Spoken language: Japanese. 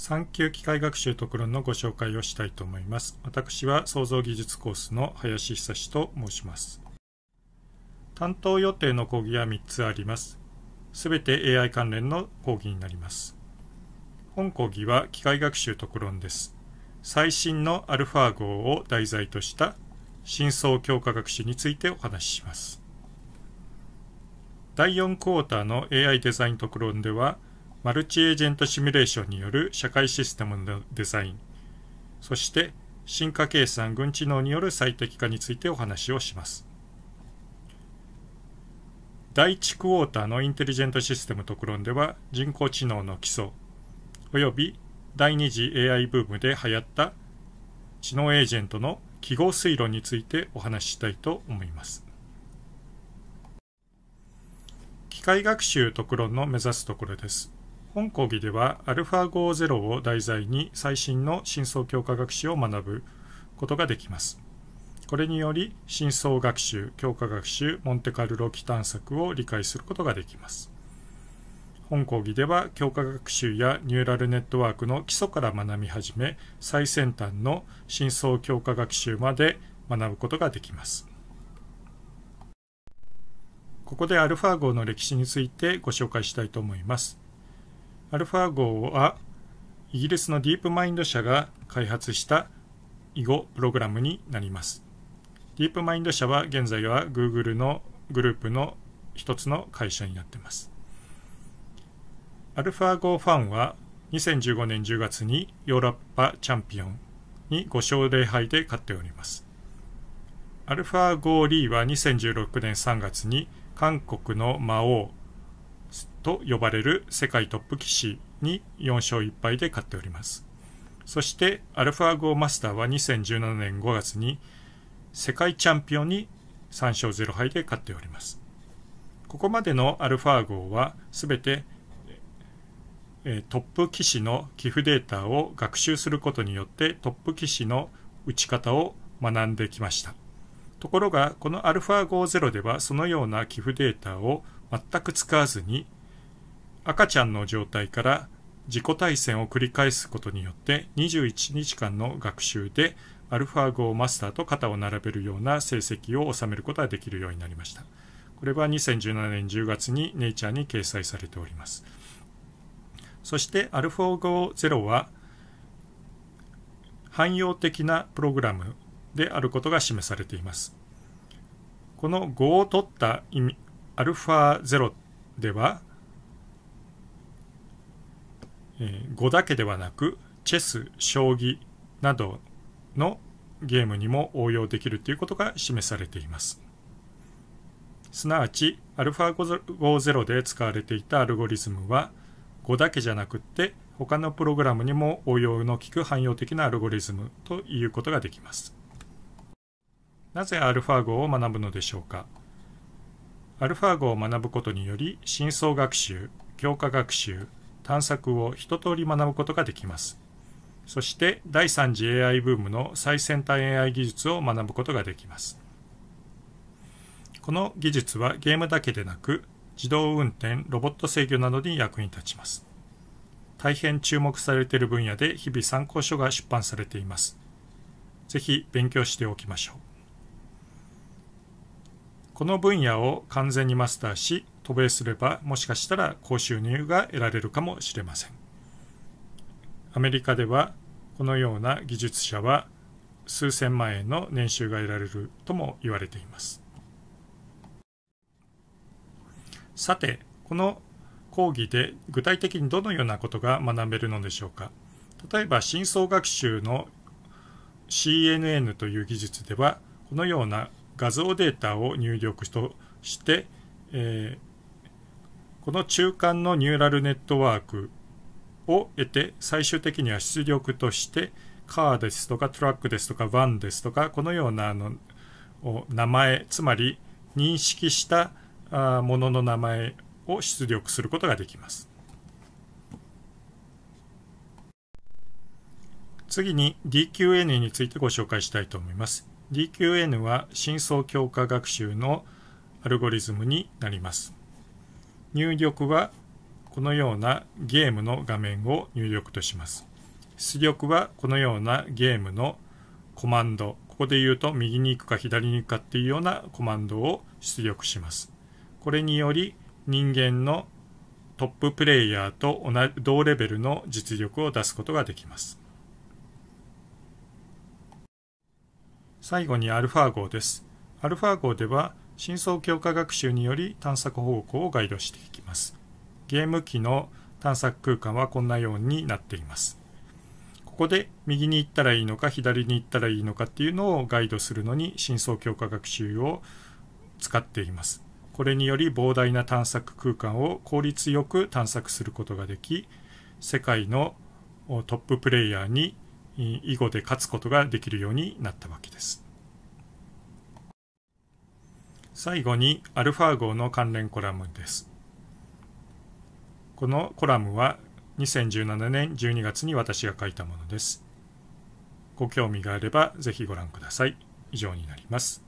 産休機械学習特論のご紹介をしたいと思います。私は創造技術コースの林久志と申します。担当予定の講義は3つあります。すべて AI 関連の講義になります。本講義は機械学習特論です。最新のアルファ号を題材とした真相強化学習についてお話しします。第4クォーターの AI デザイン特論では、マルチエージェントシミュレーションによる社会システムのデザイン、そして進化計算群知能による最適化についてお話をします。第1クォーターのインテリジェントシステム特論では人工知能の基礎、および第2次 AI ブームで流行った知能エージェントの記号推論についてお話ししたいと思います。機械学習特論の目指すところです。本講義では α50 を題材に最新の深層強化学習を学ぶことができます。これにより深層学習、強化学習、モンテカルロ期探索を理解することができます。本講義では強化学習やニューラルネットワークの基礎から学び始め最先端の深層強化学習まで学ぶことができます。ここで α 号の歴史についてご紹介したいと思います。アルファ o はイギリスのディープマインド社が開発した囲碁プログラムになります。ディープマインド社は現在は Google のグループの一つの会社になってます。アルファ o ファンは2015年10月にヨーロッパチャンピオンに5勝0敗で勝っております。アルファゴーリーは2016年3月に韓国の魔王と呼ばれる世界トップ棋士に4勝1敗で勝っております。そして、アルファゴーマスターは2017年5月に世界チャンピオンに3勝0敗で勝っております。ここまでのアルファ号は全てトップ棋士の寄付データを学習することによってトップ棋士の打ち方を学んできました。ところがこのアルフ α50 ではそのような寄付データを全く使わずに赤ちゃんの状態から自己対戦を繰り返すことによって21日間の学習でアルファ5マスターと肩を並べるような成績を収めることができるようになりました。これは2017年10月にネイチャーに掲載されております。そしてアルファ5 0は汎用的なプログラムであることが示されています。この5を取った意味、アルファ0ではえー、碁だけではなくチェス将棋などのゲームにも応用できるということが示されていますすなわち α50 で使われていたアルゴリズムは語だけじゃなくって他のプログラムにも応用の効く汎用的なアルゴリズムということができますなぜ α 語を学ぶのでしょうか α 語を学ぶことにより深層学習強化学習探索を一通り学ぶことができます。そして第3次 AI ブームの最先端 AI 技術を学ぶことができます。この技術はゲームだけでなく自動運転、ロボット制御などに役に立ちます。大変注目されている分野で日々参考書が出版されています。ぜひ勉強しておきましょう。この分野を完全にマスターし、渡米すればもしかしたら高収入が得られるかもしれませんアメリカではこのような技術者は数千万円の年収が得られるとも言われていますさてこの講義で具体的にどのようなことが学べるのでしょうか例えば深層学習の CNN という技術ではこのような画像データを入力として、えー、この中間のニューラルネットワークを得て最終的には出力としてカーですとかトラックですとかワンですとかこのようなあの名前つまり認識したものの名前を出力することができます次に DQN についてご紹介したいと思います DQN は深層強化学習のアルゴリズムになります入力はこのようなゲームの画面を入力とします。出力はこのようなゲームのコマンド、ここで言うと右に行くか左に行くかっていうようなコマンドを出力します。これにより人間のトッププレイヤーと同レベルの実力を出すことができます。最後にアルファ号です。アルファ号では深層強化学習により探索方向をガイドしていきます。ゲーム機の探索空間はこんなようになっています。ここで右に行ったらいいのか左に行ったらいいのかっていうのをガイドするのに深層強化学習を使っています。これにより膨大な探索空間を効率よく探索することができ、世界のトッププレイヤーに囲碁で勝つことができるようになったわけです。最後にアルファ号の関連コラムです。このコラムは2017年12月に私が書いたものです。ご興味があればぜひご覧ください。以上になります。